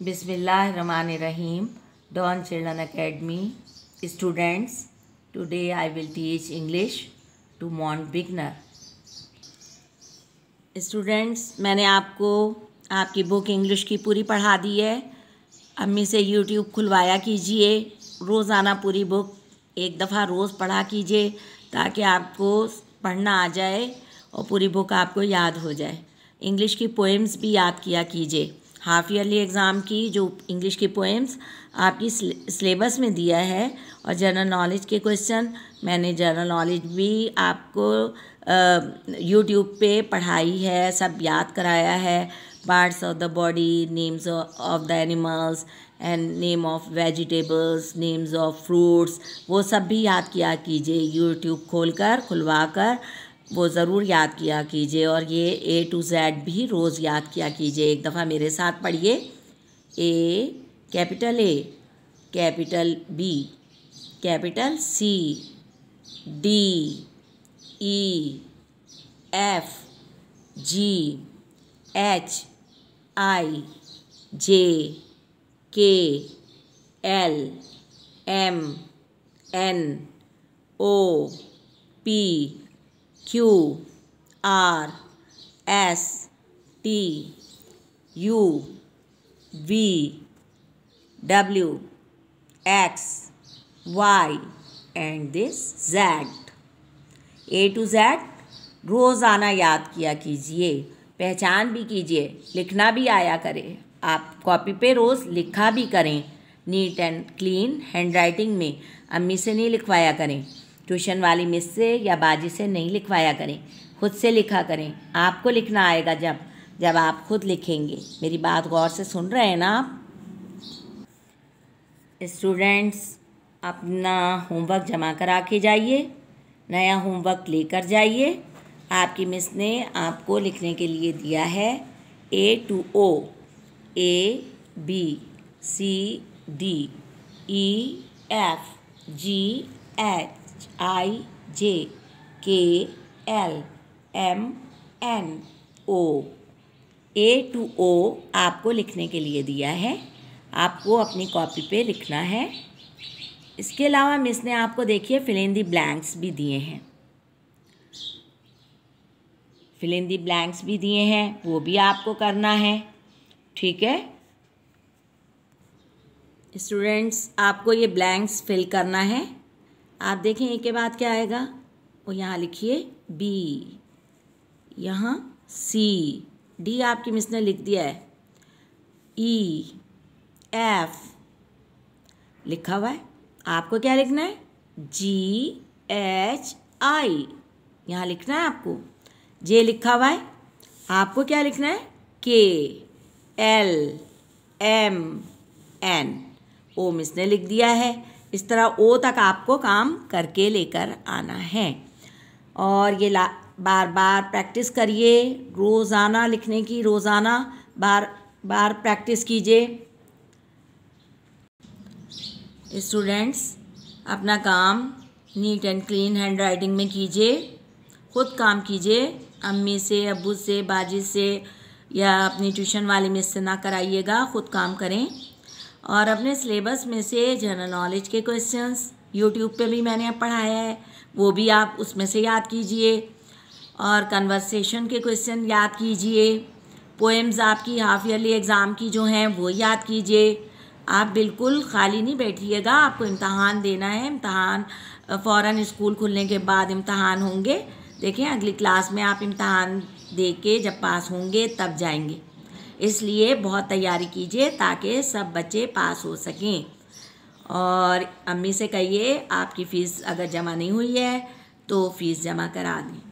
Rahim Don children academy students today I will teach English to मॉन beginner students मैंने आपको आपकी book English की पूरी पढ़ा दी है अम्मी से यूट्यूब खुलवाया कीजिए रोज़ाना पूरी बुक एक दफ़ा रोज़ पढ़ा कीजिए ताकि आपको पढ़ना आ जाए और पूरी बुक आपको याद हो जाए इंग्लिश की पोएम्स भी याद किया कीजिए हाफ़ ईयरली एग्ज़ाम की जो इंग्लिश की पोएम्स आपकी सिलेबस में दिया है और जनरल नॉलेज के क्वेश्चन मैंने जनरल नॉलेज भी आपको यूट्यूब पे पढ़ाई है सब याद कराया है parts of the body names of the animals and name of vegetables names of fruits वो सब भी याद किया कीजिए यूट्यूब खोलकर खुलवा कर वो ज़रूर याद किया कीजिए और ये ए टू जेड भी रोज़ याद किया कीजिए एक दफ़ा मेरे साथ पढ़िए A capital A capital B capital C D E F G H I J K L M N O P Q R S T U V W X Y and this Z A to Z रोज़ाना याद किया कीजिए पहचान भी कीजिए लिखना भी आया करें आप कॉपी पे रोज़ लिखा भी करें neat and clean handwriting में अम्मी से नहीं लिखवाया करें ट्यूशन वाली मिस से या बाजी से नहीं लिखवाया करें खुद से लिखा करें आपको लिखना आएगा जब जब आप खुद लिखेंगे मेरी बात गौर से सुन रहे हैं ना आप स्टूडेंट्स अपना होमवर्क जमा करा के जाइए नया होमवर्क लेकर जाइए आपकी मिस ने आपको लिखने के लिए दिया है A to O A B C D E F G H I J K L M N O A to O आपको लिखने के लिए दिया है आपको अपनी कॉपी पे लिखना है इसके अलावा मिस ने आपको देखिए फिलिंदी ब्लैंक्स भी दिए हैं फिलिंग ब्लैंक्स भी दिए हैं वो भी आपको करना है ठीक है स्टूडेंट्स आपको ये ब्लैंक्स फिल करना है आप देखें ए के बाद क्या आएगा वो यहाँ लिखिए बी यहाँ सी डी आपकी मिस ने लिख दिया है ई e, एफ लिखा हुआ है आपको क्या लिखना है जी एच आई यहाँ लिखना है आपको जे लिखा हुआ है आपको क्या लिखना है K L M N O miss ने लिख दिया है इस तरह ओ तक आपको काम करके लेकर आना है और ये ला बार बार प्रैक्टिस करिए रोज़ाना लिखने की रोज़ाना बार बार प्रैक्टिस कीजिए स्टूडेंट्स अपना काम neat and clean handwriting में कीजिए खुद काम कीजिए अम्मी से अबू से बाजी से या अपनी ट्यूशन वाले मिस से ना कराइएगा खुद काम करें और अपने सिलेबस में से जनरल नॉलेज के क्वेश्चंस यूट्यूब पे भी मैंने पढ़ाया है वो भी आप उसमें से याद कीजिए और कन्वर्सेशन के क्वेश्चन याद कीजिए पोएम्स आपकी हाफ ईयरली एग्ज़ाम की जो हैं वो याद कीजिए आप बिल्कुल खाली नहीं बैठिएगा आपको इम्तहान देना है इम्तहान फ़ौर स्कूल खुलने के बाद इम्तहान होंगे देखें अगली क्लास में आप इम्तहान दे के जब पास होंगे तब जाएंगे इसलिए बहुत तैयारी कीजिए ताकि सब बच्चे पास हो सकें और अम्मी से कहिए आपकी फ़ीस अगर जमा नहीं हुई है तो फ़ीस जमा करा दें